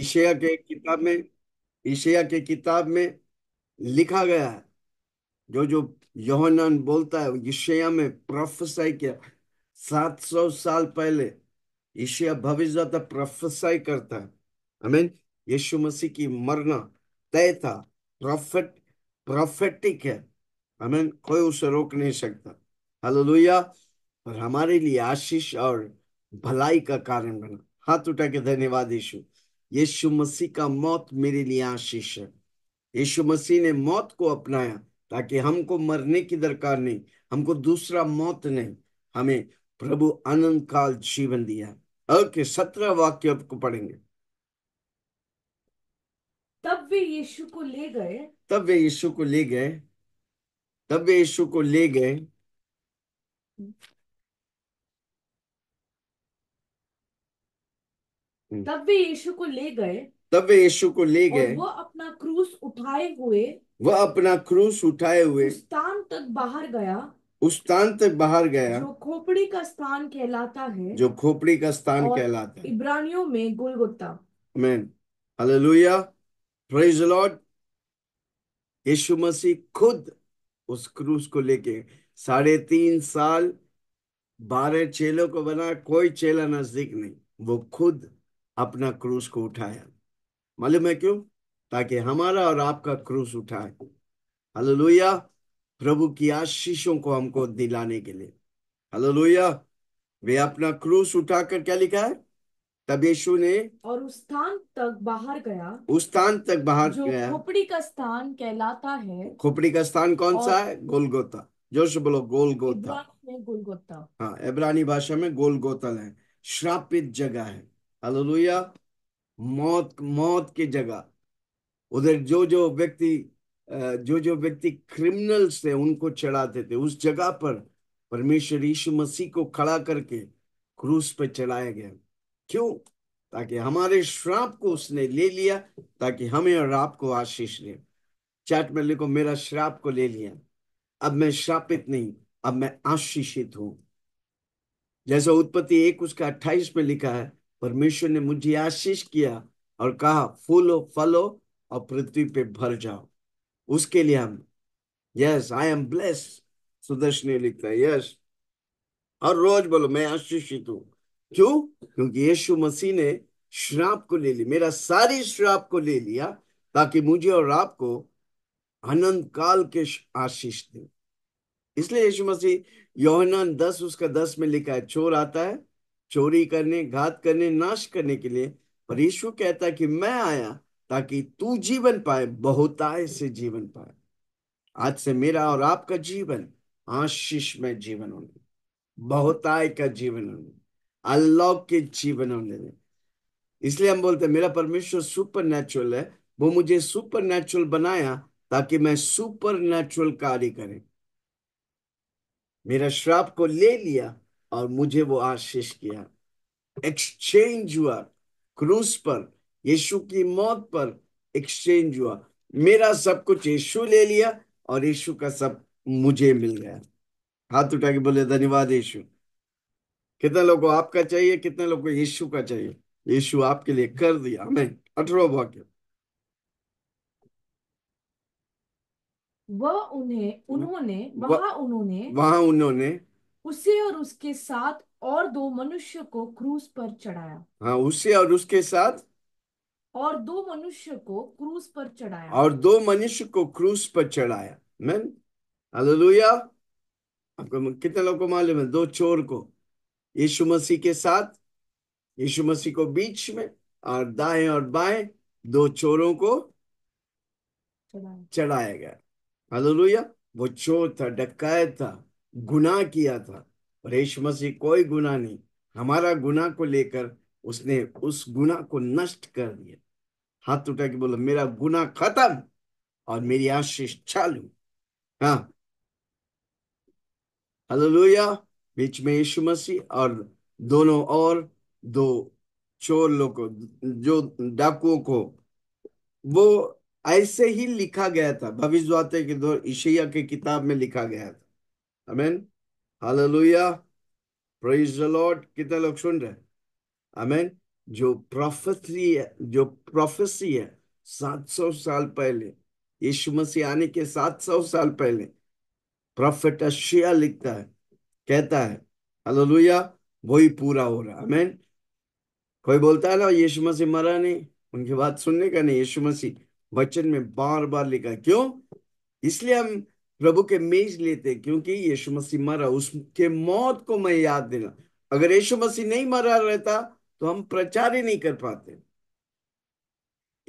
ईशिया के किताब में ईशिया के किताब में लिखा गया है जो जो यौहनान बोलता है ईशिया में प्रोफेसाई किया सात सौ साल पहले ईशिया भविष्य प्रोफेसाई करता है हमें यीशु मसीह की मरना तय था प्रोफेट प्रोफेटिक है हमें कोई उसे रोक नहीं सकता हालेलुया और हमारे लिए आशीष और भलाई का कारण बना हाथ उठा के धन्यवाद यीशु यीशु मसीह का मौत मेरे लिए आशीष है यीशु मसीह ने मौत को अपनाया ताकि हमको मरने की दरकार नहीं हमको दूसरा मौत नहीं हमें प्रभु अनंत काल जीवन दिया ओके सत्रह वाक्य आपको पढ़ेंगे तब वे यीशु को ले गए तब वे यीशु को ले गए तब वे यीशु को ले गए हम्म। तब वे यीशु को ले गए तब वे यीशु को ले गए और वह अपना क्रूस उठाए हुए वह अपना क्रूस उठाए हुए उस स्थान तक बाहर गया उस स्थान तक बाहर गया जो खोपड़ी का स्थान कहलाता है जो खोपड़ी का स्थान कहलाता है इब्रानियों में गुलगुत्ता मैन हालेलुया प्रेज लॉर्ड यीशु मसीह खुद उस क्रूस को लेके साढ़े तीन साल बारह चेलों को बना कोई चेला नजदीक नहीं वो खुद अपना क्रूस को उठाया मालूम है क्यों ताकि हमारा और आपका क्रूस उठाए हलो प्रभु की आशीषों को हमको दिलाने के लिए लोहिया वे अपना क्रूस उठाकर क्या लिखा है तब यीशु ने और उस स्थान तक बाहर गया उस स्थान तक बाहर जो गया खोपड़ी का स्थान कहलाता है खोपड़ी का स्थान कौन और... सा है गोलगोता जोश बोलो गोलगोता गोलगोता हाँ इब्रानी भाषा में गोलगोतल है श्रापित जगह है हालेलुया मौत मौत की जगह उधर जो जो व्यक्ति जो जो व्यक्ति क्रिमिनल्स थे उनको चढ़ाते थे उस जगह पर परमेश्वर यीशु मसीह को खड़ा करके क्रूस पर चढ़ाया गया क्यों ताकि हमारे श्राप को उसने ले लिया ताकि हमें और आपको आशीष दे चैट में लिखो मेरा श्राप को ले लिया अब मैं श्रापित नहीं अब मैं आशीषित हूं जैसा उत्पत्ति एक उसका अट्ठाईस में लिखा है परमेश्वर ने मुझे आशीष किया और कहा फूलो फलो और पृथ्वी पे भर जाओ उसके लिए हम yes I am bless Sudarshani लिखता है यस और रोज बोलो मैं आशीषित हूं क्यों क्योंकि यीशु मसीह ने श्राप को ले ली मेरा सारी श्राप को ले लिया ताकि मुझे और आपको अनंत काल के आशीष दे इसलिए यीशु मसीह योहनान दस उसका दस में लिखा है चोर आता है चोरी करने घात करने नाश करने के लिए पर यीशु कहता कि मैं आया ताकि तू जीवन पाए बहुताय से जीवन पाए आज से मेरा और आपका जीवन आशीष में जीवन होने बहुताय का जीवन होने अलौकिक जीवन होने इसलिए हम बोलते हैं मेरा परमेश्वर सुपर नेचुरल है वो मुझे सुपर नेचुरल बनाया ताकि मैं सुपर नेचुरल कार्य करें मेरा श्राप को ले लिया और मुझे वो आशीष किया एक्सचेंज हुआ क्रूस पर यीशु की मौत पर एक्सचेंज हुआ मेरा सब कुछ यीशु ले लिया और यीशु का सब मुझे मिल गया हाथ उठा के बोले धन्यवाद यीशु कितने लोगों को आपका चाहिए कितने लोगों को यीशु का चाहिए यीशु आपके लिए कर दिया हमें अठरो वाक्य वह उन्हें उन्होंने वहां उन्होंने वहां उन्होंने उसे और उसके साथ और दो मनुष्य को क्रूस पर चढ़ाया हाँ उसे और उसके साथ और दो मनुष्य को क्रूस पर चढ़ाया और दो मनुष्य को क्रूस पर चढ़ाया मैन हालेलुया आपको कितने लोग को मालूम है दो चोर को यीशु मसीह के साथ यीशु मसीह को बीच में और दाएं और बाएं दो चोरों को चढ़ाया गया हालेलुया वो चोर था डकाय था गुनाह किया था यीशु मसीह कोई गुनाह नहीं हमारा गुनाह को लेकर उसने उस गुनाह को नष्ट कर दिया हाथ उठा के बोला मेरा गुनाह खत्म और मेरी आशीष चालू हाँ हलोया बीच में यीशु मसीह और दोनों और दो चोर लोग को जो डाकुओं को वो ऐसे ही लिखा गया था भविष्यवाते के दौर ईशैया के किताब में लिखा गया था amen hallelujah praise the lord कितने लोग सुन रहे अमेन जो प्रोफेसी है जो प्रोफेसी है सात सौ साल पहले यीशु मसीह आने के सात सौ साल पहले प्रोफेट अशिया लिखता है कहता है हालेलुया वही पूरा हो रहा है अमेन कोई बोलता है ना यीशु मसीह मरा नहीं उनकी बात सुनने का नहीं यीशु मसीह वचन में बार बार लिखा क्यों इसलिए हम प्रभु के मेज लेते क्योंकि यीशु मसीह मरा उसके मौत को मैं याद देना अगर यीशु मसीह नहीं मरा रहता तो हम प्रचार ही नहीं कर पाते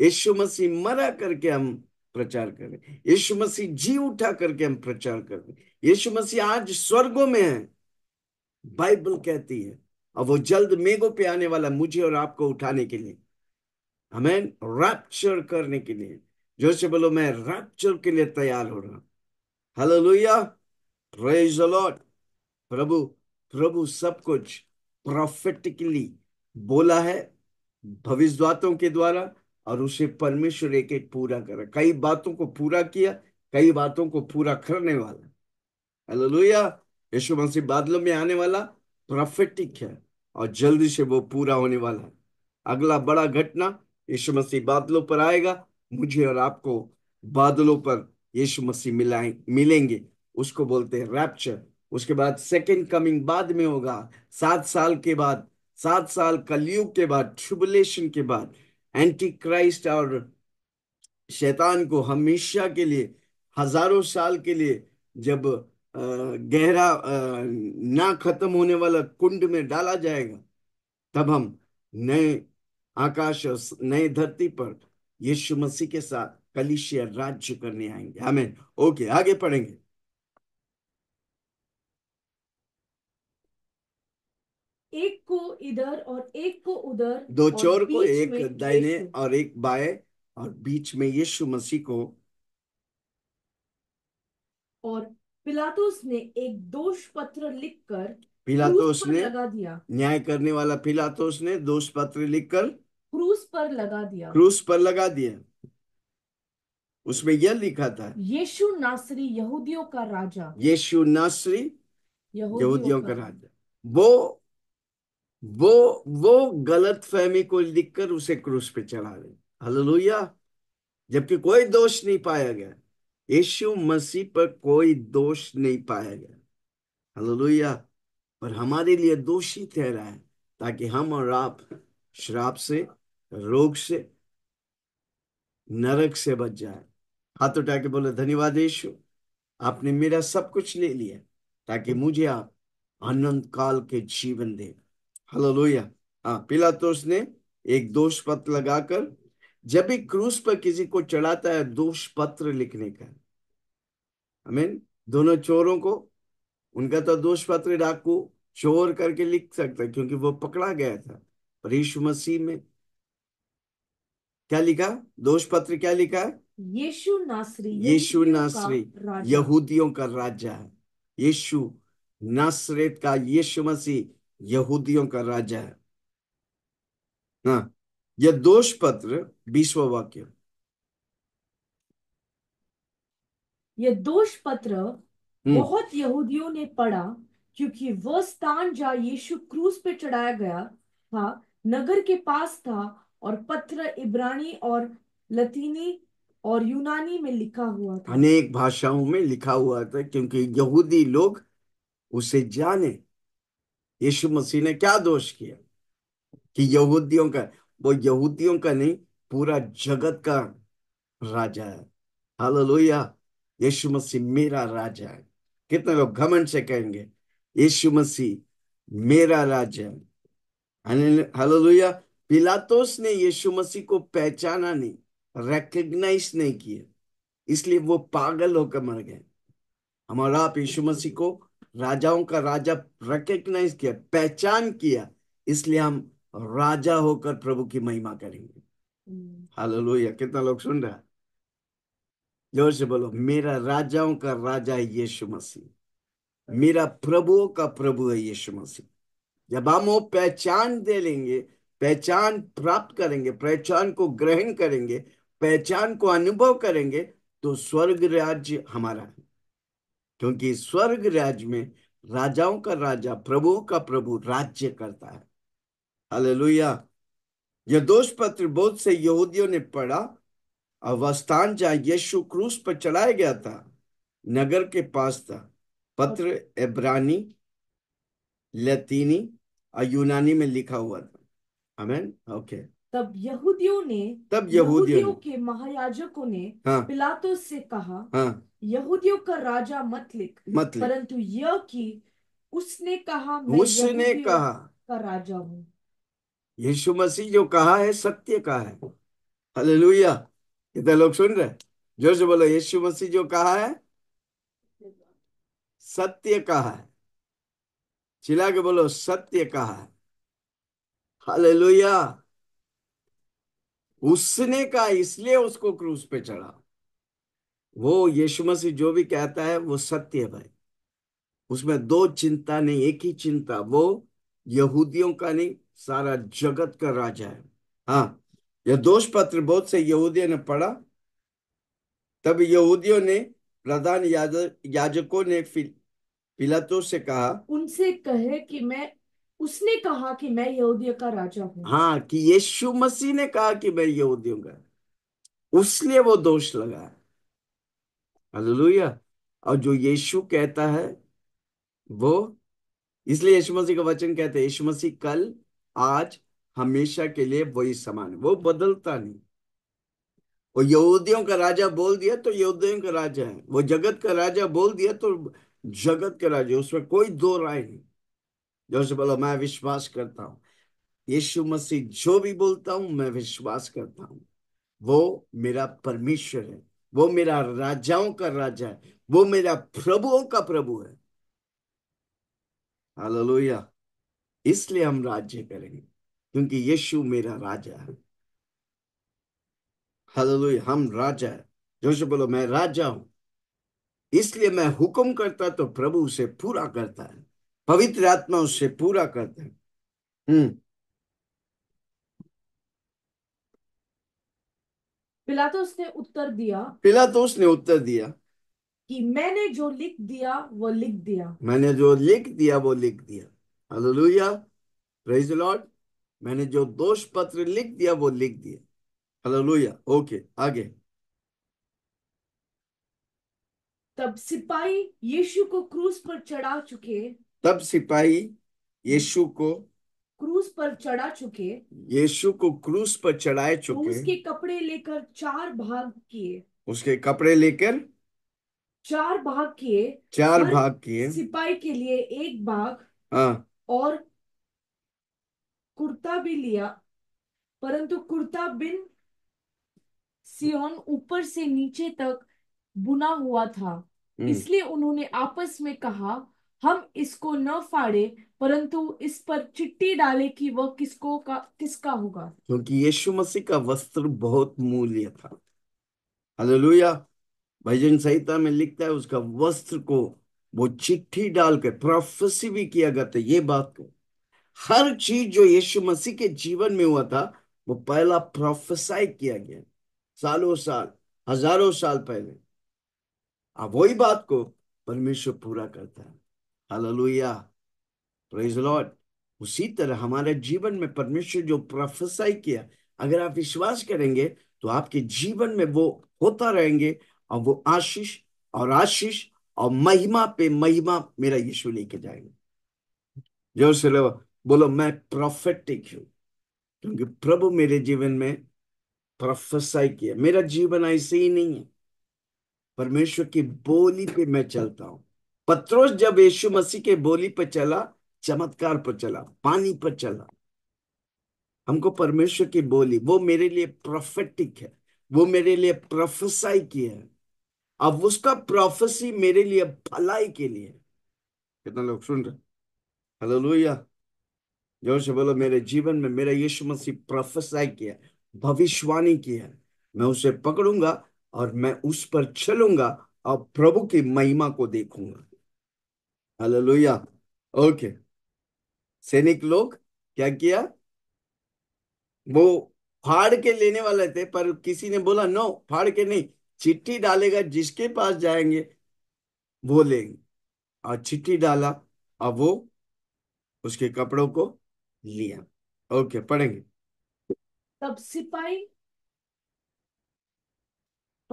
यीशु मसीह मरा करके हम प्रचार करें यीशु मसीह जी उठा करके हम प्रचार करें यीशु मसीह आज स्वर्गों में है बाइबल कहती है और वो जल्द मेघों पे आने वाला मुझे और आपको उठाने के लिए हमें रैप्चर करने के लिए जो से बोलो मैं रैप्चर के लिए तैयार हो रहा हूं हालेलुया प्रेज द लॉर्ड प्रभु प्रभु सब कुछ प्रोफेटिकली बोला है भविष्यवातों के द्वारा और उसे परमेश्वर एक एक पूरा करा कई बातों को पूरा किया कई बातों को पूरा करने वाला हालेलुया यशु मसीह बादलों में आने वाला प्रोफेटिक है और जल्दी से वो पूरा होने वाला है अगला बड़ा घटना यशु मसीह बादलों पर आएगा मुझे और आपको बादलों पर यीशु मसीह मिलाए मिलेंगे उसको बोलते हैं रैप्चर उसके बाद सेकेंड कमिंग बाद में होगा सात साल के बाद सात साल कलयुग के बाद ट्रिबुलेशन के बाद एंटी क्राइस्ट और शैतान को हमेशा के लिए हजारों साल के लिए जब गहरा ना खत्म होने वाला कुंड में डाला जाएगा तब हम नए आकाश और नए धरती पर यीशु मसीह के साथ कलिशिया राज्य करने आएंगे हमें ओके आगे पढ़ेंगे एक को इधर और एक को उधर दो चोर को एक दाहिने और एक बाएं और बीच में यीशु मसीह को और पिलातुस ने एक दोष पत्र लिखकर पिलातोस ने लगा दिया न्याय करने वाला पिलातोस ने दोष पत्र लिखकर क्रूस पर लगा दिया क्रूस पर लगा दिया उसमें यह लिखा था यीशु नासरी यहूदियों का राजा यीशु नासरी यहूदियों का राजा वो वो वो गलत फहमी को लिखकर उसे क्रूस पे चढ़ा रहे हललुया जबकि कोई दोष नहीं पाया गया यीशु मसीह पर कोई दोष नहीं पाया गया हललुया पर हमारे लिए दोषी ठहरा है ताकि हम और आप श्राप से रोग से नरक से बच जाए हाथ उठा के बोले धन्यवाद यीशु आपने मेरा सब कुछ ले लिया ताकि मुझे आप अनंत काल के जीवन दे हलो लोहिया हाँ पिला तो उसने एक दोष पत्र लगाकर जब भी क्रूस पर किसी को चढ़ाता है दोष पत्र लिखने का आई मीन दोनों चोरों को उनका तो दोष पत्र डाकू चोर करके लिख सकता क्योंकि वो पकड़ा गया था परीशु मसीह में क्या लिखा दोष पत्र क्या लिखा है यीशु नासरी यीशु नासरी यहूदियों का राजा है यीशु नासरेत का यीशु मसीह यहूदियों का राजा है हाँ यह दोष पत्र बीसवा वाक्य यह दोष पत्र हम्म। बहुत यहूदियों ने पढ़ा क्योंकि वह स्थान जहाँ यीशु क्रूस पे चढ़ाया गया था नगर के पास था और पत्र इब्रानी और लतीनी और यूनानी में लिखा हुआ था अनेक भाषाओं में लिखा हुआ था क्योंकि यहूदी लोग उसे जाने यीशु मसीह ने क्या दोष किया कि यहूदियों का वो यहूदियों का नहीं पूरा जगत का राजा है हालेलुया यीशु मसीह मेरा राजा है कितने लोग घमंड से कहेंगे यीशु मसीह मेरा राजा है हालेलुया पिलातोस ने यीशु मसीह को पहचाना नहीं रेकग्नाइज नहीं किए इसलिए वो पागल होकर मर गए हमारा आप यीशु मसीह को राजाओं का राजा रेकग्नाइज किया पहचान किया इसलिए हम राजा होकर प्रभु की महिमा करेंगे हम्म। या कितना लोग सुन रहा जोर से बोलो मेरा राजाओं का राजा है यीशु मसीह मेरा प्रभुओं का प्रभु है यीशु मसीह जब हम वो पहचान दे लेंगे पहचान प्राप्त करेंगे पहचान को ग्रहण करेंगे पहचान को अनुभव करेंगे तो स्वर्ग राज्य हमारा है क्योंकि स्वर्ग राज्य में राजाओं का राजा प्रभु का प्रभु राज्य करता है हालेलुया यह दोष पत्र बोध से यहूदियों ने पढ़ा और वह स्थान जहां यीशु क्रूस पर चढ़ाया गया था नगर के पास था पत्र इब्रानी लतीनी और यूनानी में लिखा हुआ था अमेन ओके okay. तब यहूदियों ने तब यहूदियों के महायाजकों ने हाँ, पिलातोस से कहा हाँ, यहूदियों का राजा मत लिख मत लिख परंतु यह कि उसने कहा मैं उसने कहा का राजा हूँ यीशु मसीह जो कहा है सत्य कहा है हालेलुया इधर लोग सुन रहे जोर से बोलो यीशु मसीह जो कहा है सत्य कहा है चिल्ला के बोलो सत्य कहा है हालेलुया उसने का इसलिए उसको क्रूस पे चढ़ा वो यीशु मसीह जो भी कहता है वो सत्य है उसमें दो चिंता नहीं एक ही चिंता वो यहूदियों का नहीं सारा जगत का राजा है हाँ यह दोष पत्र बहुत से यहूदियों ने पढ़ा तब यहूदियों ने प्रधान याजकों ने फिलतों से कहा उनसे कहे कि मैं उसने कहा कि मैं यहूदियों का राजा हूं हाँ कि यीशु मसीह ने कहा कि मैं यहूदियों का उसलिए वो दोष लगा हालेलुया और जो यीशु कहता है वो इसलिए यीशु मसीह का वचन कहते हैं यीशु मसीह कल आज हमेशा के लिए वही समान है वो बदलता नहीं वो यहूदियों का राजा बोल दिया तो यहूदियों का राजा है वो जगत का राजा बोल दिया तो जगत का राजा उसमें कोई दो राय नहीं जोर से बोलो मैं विश्वास करता हूं यीशु मसीह जो भी बोलता हूं मैं विश्वास करता हूं वो मेरा परमेश्वर है वो मेरा राजाओं का राजा है वो मेरा प्रभुओं का प्रभु है हालेलुया इसलिए हम राज्य करेंगे क्योंकि यीशु मेरा राजा है हालेलुया हम राजा है जो से बोलो मैं राजा हूं इसलिए मैं हुक्म करता तो प्रभु उसे पूरा करता है पवित्र आत्मा उससे पूरा करता है हम्म पिलातोस ने उत्तर दिया पिलातोस ने उत्तर दिया कि मैंने जो लिख दिया वो लिख दिया मैंने जो लिख दिया वो लिख दिया हालेलुया प्रेज लॉर्ड मैंने जो दोष पत्र लिख दिया वो लिख दिया हालेलुया ओके आगे तब सिपाही यीशु को क्रूस पर चढ़ा चुके तब सिपाही यीशु को क्रूस पर चढ़ा चुके यीशु को क्रूस पर चढ़ाए चुके उसके कपड़े लेकर चार भाग किए उसके कपड़े लेकर चार भाग किए चार भाग किए सिपाही के लिए एक भाग हाँ और कुर्ता भी लिया परंतु कुर्ता बिन सियोन ऊपर से नीचे तक बुना हुआ था हम्म। इसलिए उन्होंने आपस में कहा हम इसको न फाड़े परंतु इस पर चिट्ठी डाले कि वह किसको का किसका होगा क्योंकि यीशु मसीह का वस्त्र बहुत मूल्य था हालेलुया भजन संहिता में लिखता है उसका वस्त्र को वो चिट्ठी डालकर प्रोफेसी भी किया गया था ये बात को हर चीज जो यीशु मसीह के जीवन में हुआ था वो पहला प्रोफेसाई किया गया सालों साल हजारों साल पहले अब वही बात को परमेश्वर पूरा करता है हालेलुया प्रेज लॉर्ड उसी तरह हमारे जीवन में परमेश्वर जो प्रोफेसाई किया अगर आप विश्वास करेंगे तो आपके जीवन में वो होता रहेंगे और वो आशीष और आशीष और महिमा पे महिमा मेरा यीशु लेके जाएंगे जो से लो बोलो मैं प्रोफेटिक हूं क्योंकि प्रभु मेरे जीवन में प्रोफेसाई किया मेरा जीवन ऐसे ही नहीं है परमेश्वर की बोली पे मैं चलता हूं पत्रोस जब यीशु मसीह के बोली पर चला चमत्कार पर चला पानी पर चला हमको परमेश्वर की बोली वो मेरे लिए प्रोफेटिक है वो मेरे लिए प्रोफेसाई की है अब उसका प्रोफेसी मेरे लिए भलाई के लिए कितना लोग सुन रहे हेलो लोहिया जोर से बोलो मेरे जीवन में मेरा यीशु मसीह प्रोफेसाई किया भविष्यवाणी की है मैं उसे पकड़ूंगा और मैं उस पर चलूंगा और प्रभु की महिमा को देखूंगा हालेलुया ओके सैनिक लोग क्या किया वो फाड़ के लेने वाले थे पर किसी ने बोला नो फाड़ के नहीं चिट्ठी डालेगा जिसके पास जाएंगे वो लेंगे और चिट्ठी डाला और वो उसके कपड़ों को लिया ओके पढ़ेंगे तब सिपाही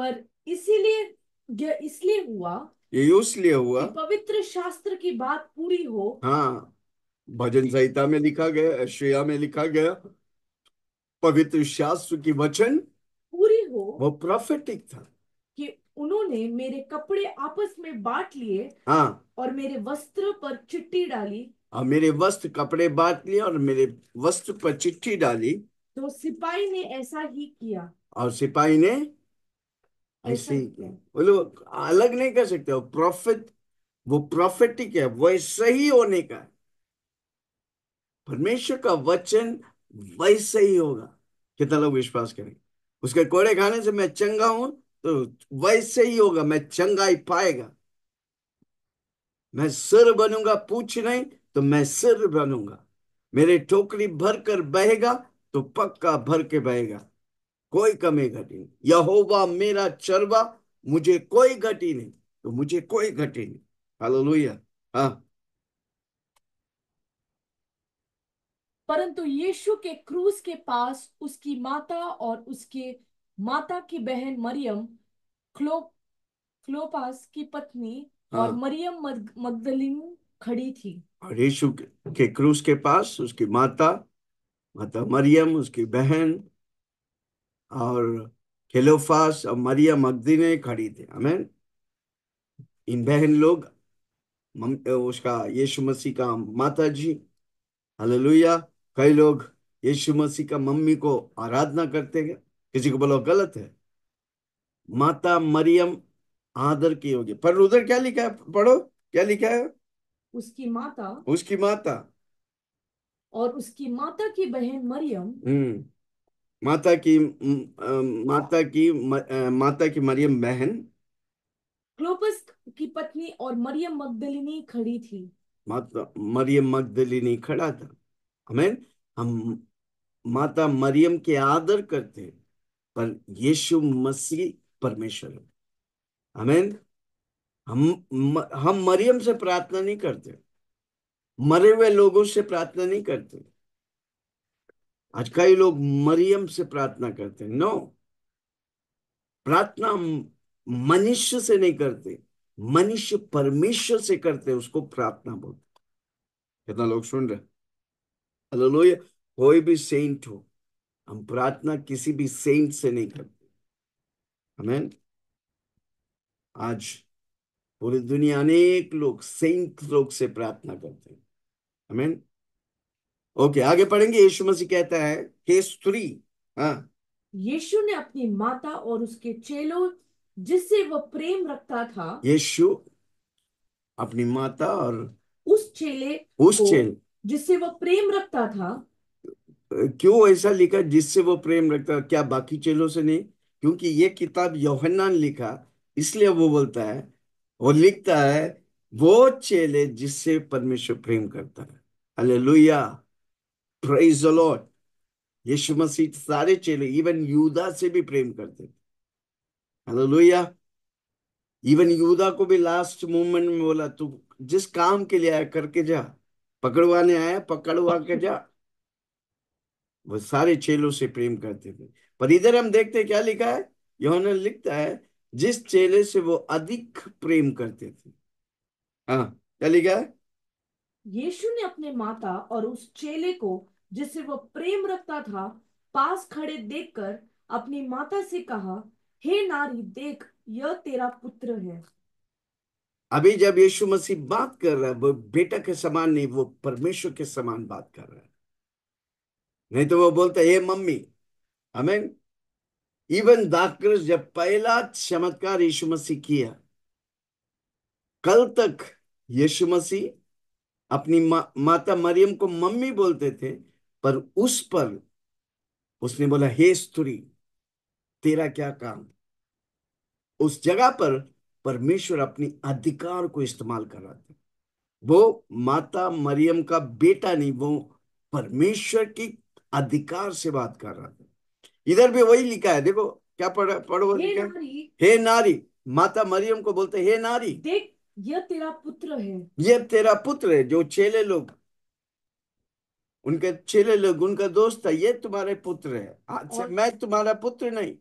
पर इसीलिए इसलिए हुआ ये इसलिए हुआ कि पवित्र शास्त्र की बात पूरी हो हाँ भजन संहिता में लिखा गया श्रेया में लिखा गया पवित्र शास्त्र की वचन पूरी हो वो प्रोफेटिक था कि उन्होंने मेरे कपड़े आपस में बांट लिए हाँ और मेरे वस्त्र पर चिट्ठी डाली और हाँ, मेरे वस्त्र कपड़े बांट लिए और मेरे वस्त्र पर चिट्ठी डाली तो सिपाही ने ऐसा ही किया और सिपाही ने ऐसे ही क्या बोले वो अलग नहीं कर सकते वो प्रॉफिट वो प्रॉफिटिक है वैसे ही होने का है परमेश्वर का वचन वैसे ही होगा कितना लोग विश्वास करेंगे उसके कोड़े खाने से मैं चंगा हूं तो वैसे ही होगा मैं चंगा ही पाएगा मैं सिर बनूंगा पूछ नहीं तो मैं सिर बनूंगा मेरे टोकरी भर कर बहेगा तो पक्का भर के बहेगा कोई कमी घटी नहीं यहोवा मेरा चरवा मुझे कोई घटी नहीं तो मुझे कोई घटी नहीं हालेलुया हाँ परंतु यीशु के क्रूस के पास उसकी माता और उसके माता की बहन मरियम क्लो क्लोपास की पत्नी हाँ। और मरियम मगदलिन खड़ी थी और यीशु के, के क्रूस के पास उसकी माता माता मरियम उसकी बहन और खेलोफास और मरिया मगदी खड़ी थे हमें इन बहन लोग उसका यीशु मसीह का माता जी हललुया कई लोग यीशु मसीह का मम्मी को आराधना करते हैं किसी को बोलो गलत है माता मरियम आदर की होगी पर उधर क्या लिखा है पढ़ो क्या लिखा है उसकी माता उसकी माता और उसकी माता की बहन मरियम हम्म। माता की माता की माता की मरियम बहन क्लोपस की पत्नी और मरियम मगदलिनी खड़ी थी माता मरियम मगदलिनी खड़ा था हमें हम माता मरियम के आदर करते हैं पर यीशु मसीह परमेश्वर है हमें हम हम मरियम से प्रार्थना नहीं करते मरे हुए लोगों से प्रार्थना नहीं करते आज कई लोग मरियम से प्रार्थना करते हैं नो प्रार्थना मनुष्य से नहीं करते मनुष्य परमेश्वर से करते उसको प्रार्थना बोलते कितना लोग सुन रहे हालेलुया कोई भी सेंट हो हम प्रार्थना किसी भी सेंट से नहीं करते हमें आज पूरी दुनिया अनेक लोग सेंट लोग से प्रार्थना करते हैं हमें ओके आगे पढ़ेंगे यीशु मसीह कहता है केस स्त्री हाँ यीशु ने अपनी माता और उसके चेलों जिससे वह प्रेम रखता था यीशु अपनी माता और उस चेले उस चेले जिससे वह प्रेम रखता था क्यों ऐसा लिखा जिससे वो प्रेम रखता क्या बाकी चेलों से नहीं क्योंकि ये किताब ने लिखा इसलिए वो बोलता है वो लिखता है वो चेले जिससे परमेश्वर प्रेम करता है अले प्रेज द लॉर्ड यीशु मसीह सारे चेले इवन यूदा से भी प्रेम करते थे हालेलुया इवन यूदा को भी लास्ट मोमेंट में बोला तू जिस काम के लिए आया करके जा पकड़वाने आया पकड़वा के जा वो सारे चेलों से प्रेम करते थे पर इधर हम देखते क्या लिखा है योहना लिखता है जिस चेले से वो अधिक प्रेम करते थे हाँ क्या लिखा है यीशु ने अपने माता और उस चेले को जिसे वह प्रेम रखता था पास खड़े देखकर अपनी माता से कहा हे नारी देख यह तेरा पुत्र है अभी जब यीशु मसीह बात कर रहा है वो बेटा के समान नहीं वो परमेश्वर के समान बात कर रहा है नहीं तो वो बोलता है मम्मी हमें इवन दाकर जब पहला चमत्कार यीशु मसीह किया कल तक यीशु मसीह अपनी मा, माता मरियम को मम्मी बोलते थे पर उस पर उसने बोला हे स्त्री तेरा क्या काम उस जगह पर परमेश्वर अपनी अधिकार को इस्तेमाल कर रहा था वो माता मरियम का बेटा नहीं वो परमेश्वर की अधिकार से बात कर रहा था इधर भी वही लिखा है देखो क्या पढ़ पढ़ो हे लिखा हे नारी माता मरियम को बोलते हे नारी देख यह तेरा पुत्र है यह तेरा पुत्र है जो चेले लोग उनके चेले लोग उनका दोस्त था ये तुम्हारे पुत्र है आज हाँ, से और... मैं तुम्हारा पुत्र नहीं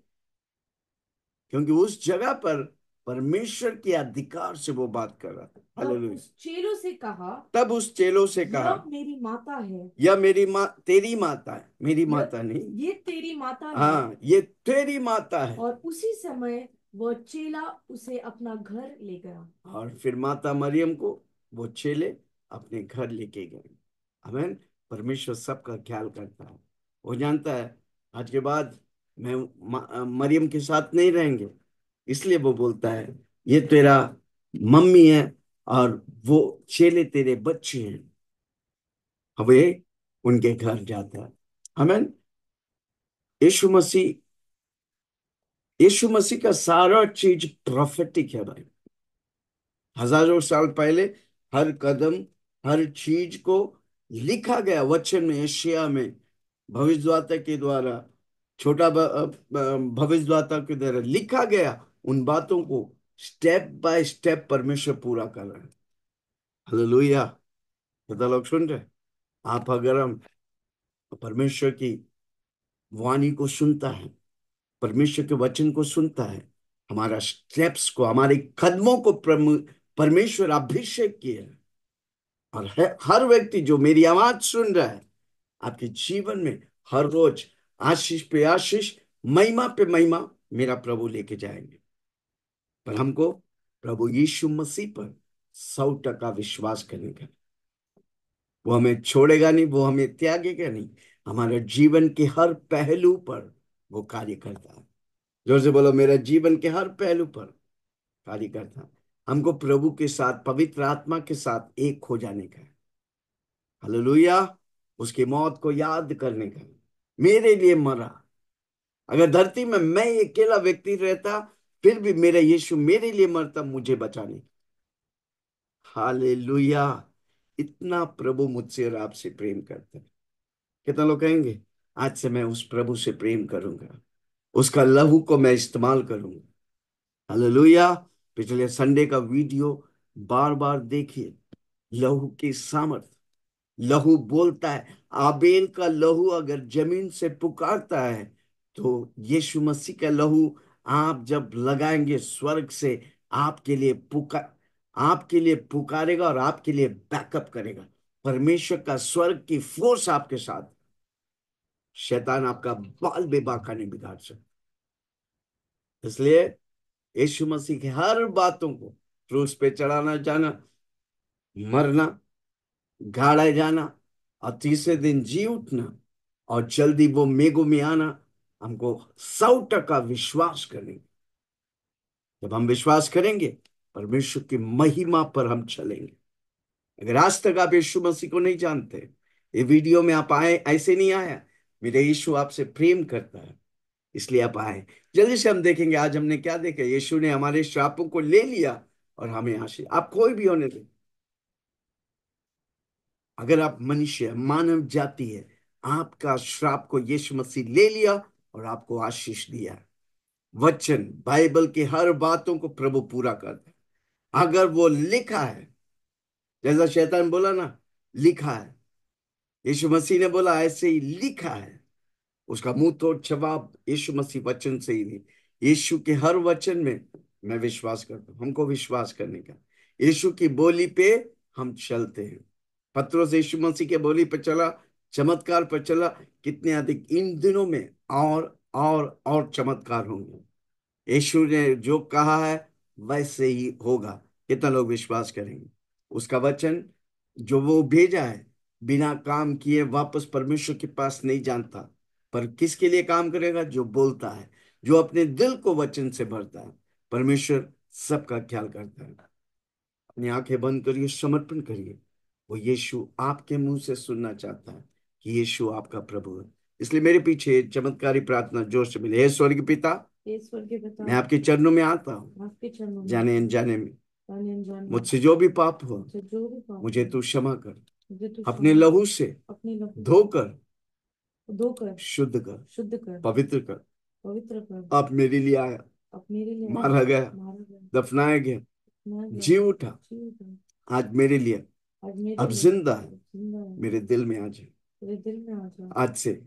क्योंकि उस जगह पर परमेश्वर के अधिकार से वो बात कर रहा था तब उस चेलो से कहा तब उस चेलो से कहा मेरी माता है या मेरी मा, तेरी माता है मेरी माता नहीं ये तेरी माता है हाँ ये तेरी माता है और उसी समय वो चेला उसे अपना घर ले गया और फिर माता मरियम को वो चेले अपने घर लेके गए हमें परमेश्वर सबका ख्याल करता है वो जानता है आज के बाद मैं मरियम के साथ नहीं रहेंगे इसलिए वो बोलता है ये तेरा मम्मी है और वो चेले तेरे बच्चे हैं हमें उनके घर जाता है हमें यीशु मसीह यीशु मसीह का सारा चीज प्रोफेटिक है भाई हजारों साल पहले हर कदम हर चीज को लिखा गया वचन में एशिया में भविष्यवाता के द्वारा छोटा भविष्यवाता के द्वारा लिखा गया उन बातों को स्टेप बाय स्टेप परमेश्वर पूरा कर रहे हैं लोहिया पता लोग सुन रहे आप अगर हम परमेश्वर की वाणी को सुनता है परमेश्वर के वचन को सुनता है हमारा स्टेप्स को हमारे कदमों को परमेश्वर अभिषेक किया है और हर व्यक्ति जो मेरी आवाज सुन रहा है आपके जीवन में हर रोज आशीष पे आशीष महिमा पे महिमा मेरा प्रभु लेके जाएंगे पर हमको प्रभु यीशु मसीह पर सौ टका विश्वास करने का वो हमें छोड़ेगा नहीं वो हमें त्यागेगा नहीं हमारे जीवन के हर पहलू पर वो कार्य करता है जोर से बोलो मेरा जीवन के हर पहलू पर कार्य करता है हमको प्रभु के साथ पवित्र आत्मा के साथ एक हो जाने का है हलोलुया उसकी मौत को याद करने का मेरे लिए मरा अगर धरती में मैं अकेला व्यक्ति रहता फिर भी मेरा यीशु मेरे लिए मरता मुझे बचाने हाले इतना प्रभु मुझसे और आपसे प्रेम करता है कितना लोग कहेंगे आज से मैं उस प्रभु से प्रेम करूंगा उसका लहू को मैं इस्तेमाल करूंगा हालेलुया पिछले संडे का वीडियो बार बार देखिए लहू की सामर्थ लहू बोलता है आबेल का लहू अगर जमीन से पुकारता है तो यीशु मसीह का लहू आप जब लगाएंगे स्वर्ग से आपके लिए पुकार आपके लिए पुकारेगा और आपके लिए बैकअप करेगा परमेश्वर का स्वर्ग की फोर्स आपके साथ शैतान आपका बाल बेबाका नहीं बिगाड़ सकता इसलिए यीशु मसीह की हर बातों को क्रूस पे चढ़ाना जाना मरना गाड़ा जाना और तीसरे दिन जी उठना और जल्दी वो मेघो में आना हमको सौ टका विश्वास करेंगे जब हम विश्वास करेंगे परमेश्वर की महिमा पर हम चलेंगे अगर आज तक आप यीशु मसीह को नहीं जानते ये वीडियो में आप आए ऐसे नहीं आया मेरे यीशु आपसे प्रेम करता है इसलिए आप आए जल्दी से हम देखेंगे आज हमने क्या देखा यीशु ने हमारे श्रापों को ले लिया और हमें आशीष आप कोई भी होने दें अगर आप मनुष्य मानव जाति है आपका श्राप को यीशु मसीह ले लिया और आपको आशीष दिया वचन बाइबल की हर बातों को प्रभु पूरा करता है अगर वो लिखा है जैसा शैतान बोला ना लिखा है यीशु मसीह ने बोला ऐसे ही लिखा है उसका मुंह तोड़ जवाब यीशु मसीह वचन से ही नहीं यीशु के हर वचन में मैं विश्वास करता हूं हमको विश्वास करने का यीशु की बोली पे हम चलते हैं पत्रों से यीशु मसीह के बोली पे चला चमत्कार पर चला कितने अधिक इन दिनों में और और और चमत्कार होंगे यीशु ने जो कहा है वैसे ही होगा कितना लोग विश्वास करेंगे उसका वचन जो वो भेजा है बिना काम किए वापस परमेश्वर के पास नहीं जानता पर किसके लिए काम करेगा जो बोलता है जो अपने दिल को वचन से भरता है परमेश्वर सबका ख्याल करता है अपनी आंखें बंद करिए समर्पण करिए वो यीशु आपके मुंह से सुनना चाहता है कि यीशु आपका प्रभु है इसलिए मेरे पीछे चमत्कारी प्रार्थना जोर से मिले हे स्वर्ग पिता मैं आपके चरणों में आता हूँ जाने अनजाने में मुझसे जो भी पाप हो मुझे तू क्षमा कर तो अपने लहू से अपने धोकर धोकर शुद्ध कर शुद्ध कर पवित्र कर पवित्र कर आप मेरे लिए आया आप मेरे लिए मारा गया दफनाया गया जी उठा आज मेरे लिए अब जिंदा है मेरे दिल में आज है आज से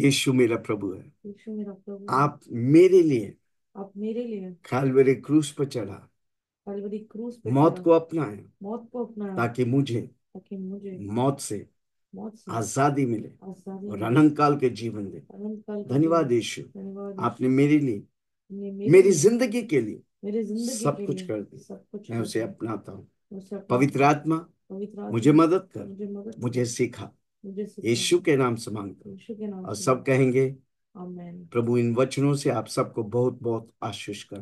यीशु मेरा प्रभु है मेरा प्रभु आप मेरे लिए आप मेरे लिए कालवरी क्रूस पर चढ़ा कालवरी क्रूस मौत को अपनाया मौत को अपनाया ताकि मुझे ताकि मुझे मौत से आजादी मिले और अनंत काल के जीवन दे धन्यवाद यीशु आपने मेरे लिए मेरी जिंदगी के लिए सब कुछ कर दिया मैं उसे अपनाता हूँ पवित्र आत्मा मुझे मदद कर मुझे सीखा यीशु के नाम से मांगता और सब कहेंगे प्रभु इन वचनों से आप सबको बहुत बहुत आशीष कर